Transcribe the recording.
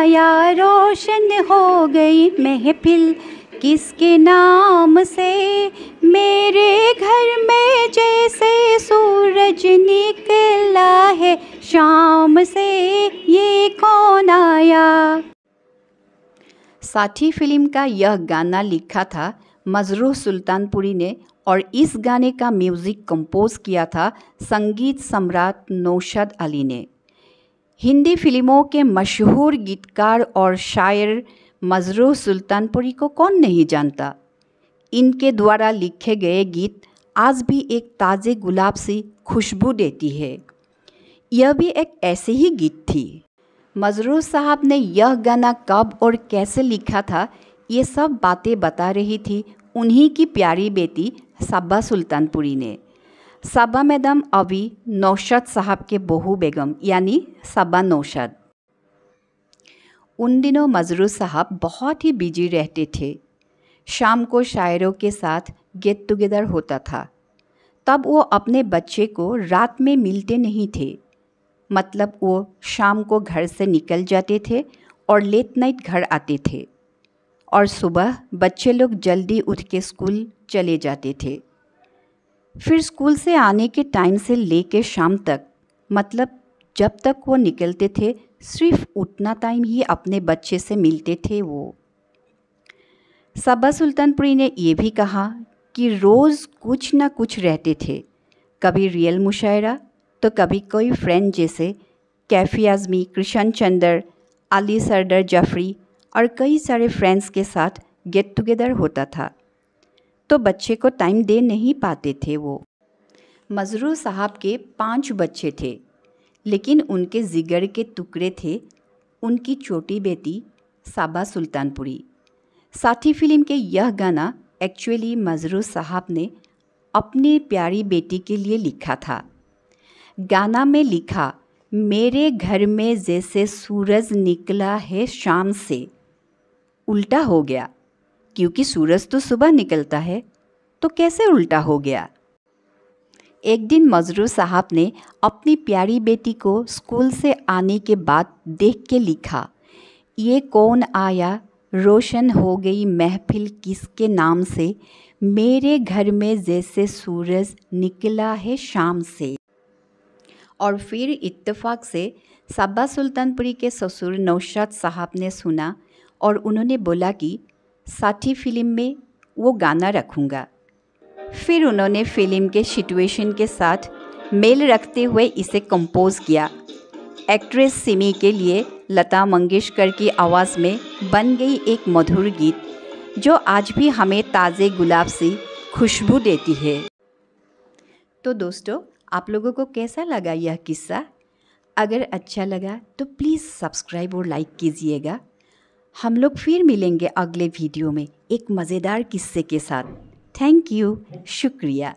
छाया रोशन हो गई महफिल किसके नाम से मेरे घर में जैसे सूरज निकला है शाम से ये कौन आया साथी फिल्म का यह गाना लिखा था मजरूह सुल्तानपुरी ने और इस गाने का म्यूज़िक कंपोज किया था संगीत सम्राट नौशद अली ने हिंदी फिल्मों के मशहूर गीतकार और शायर मजरू सुल्तानपुरी को कौन नहीं जानता इनके द्वारा लिखे गए गीत आज भी एक ताज़े गुलाब सी खुशबू देती है यह भी एक ऐसे ही गीत थी मजरू साहब ने यह गाना कब और कैसे लिखा था ये सब बातें बता रही थी उन्हीं की प्यारी बेटी सब्बा सुल्तानपुरी ने सबा मैडम अभी नौशाद साहब के बहू बेगम यानी सबा नौशाद उन दिनों मजरू साहब बहुत ही बिजी रहते थे शाम को शायरों के साथ गेट टुगेदर होता था तब वो अपने बच्चे को रात में मिलते नहीं थे मतलब वो शाम को घर से निकल जाते थे और लेट नाइट घर आते थे और सुबह बच्चे लोग जल्दी उठ के स्कूल चले जाते थे फिर स्कूल से आने के टाइम से ले के शाम तक मतलब जब तक वो निकलते थे सिर्फ उतना टाइम ही अपने बच्चे से मिलते थे वो सबा सुल्तानपुरी ने ये भी कहा कि रोज़ कुछ ना कुछ रहते थे कभी रियल मुशायरा तो कभी कोई फ्रेंड जैसे कैफ़ी आज़मी कृष्ण चंदर अली सरदर जफ़री और कई सारे फ्रेंड्स के साथ गेट टुगेदर होता था तो बच्चे को टाइम दे नहीं पाते थे वो मजरू साहब के पांच बच्चे थे लेकिन उनके जिगर के टुकड़े थे उनकी छोटी बेटी साबा सुल्तानपुरी साथी फिल्म के यह गाना एक्चुअली मजरू साहब ने अपनी प्यारी बेटी के लिए लिखा था गाना में लिखा मेरे घर में जैसे सूरज निकला है शाम से उल्टा हो गया क्योंकि सूरज तो सुबह निकलता है तो कैसे उल्टा हो गया एक दिन मजरू साहब ने अपनी प्यारी बेटी को स्कूल से आने के बाद देख के लिखा ये कौन आया रोशन हो गई महफिल किसके नाम से मेरे घर में जैसे सूरज निकला है शाम से और फिर इत्तेफाक से सब्बा सुल्तानपुरी के ससुर नौशाद साहब ने सुना और उन्होंने बोला कि साथी फिल्म में वो गाना रखूँगा फिर उन्होंने फिल्म के सिचुएशन के साथ मेल रखते हुए इसे कंपोज किया एक्ट्रेस सिमी के लिए लता मंगेशकर की आवाज़ में बन गई एक मधुर गीत जो आज भी हमें ताज़े गुलाब सी खुशबू देती है तो दोस्तों आप लोगों को कैसा लगा यह किस्सा अगर अच्छा लगा तो प्लीज़ सब्सक्राइब और लाइक कीजिएगा हम लोग फिर मिलेंगे अगले वीडियो में एक मज़ेदार किस्से के साथ थैंक यू शुक्रिया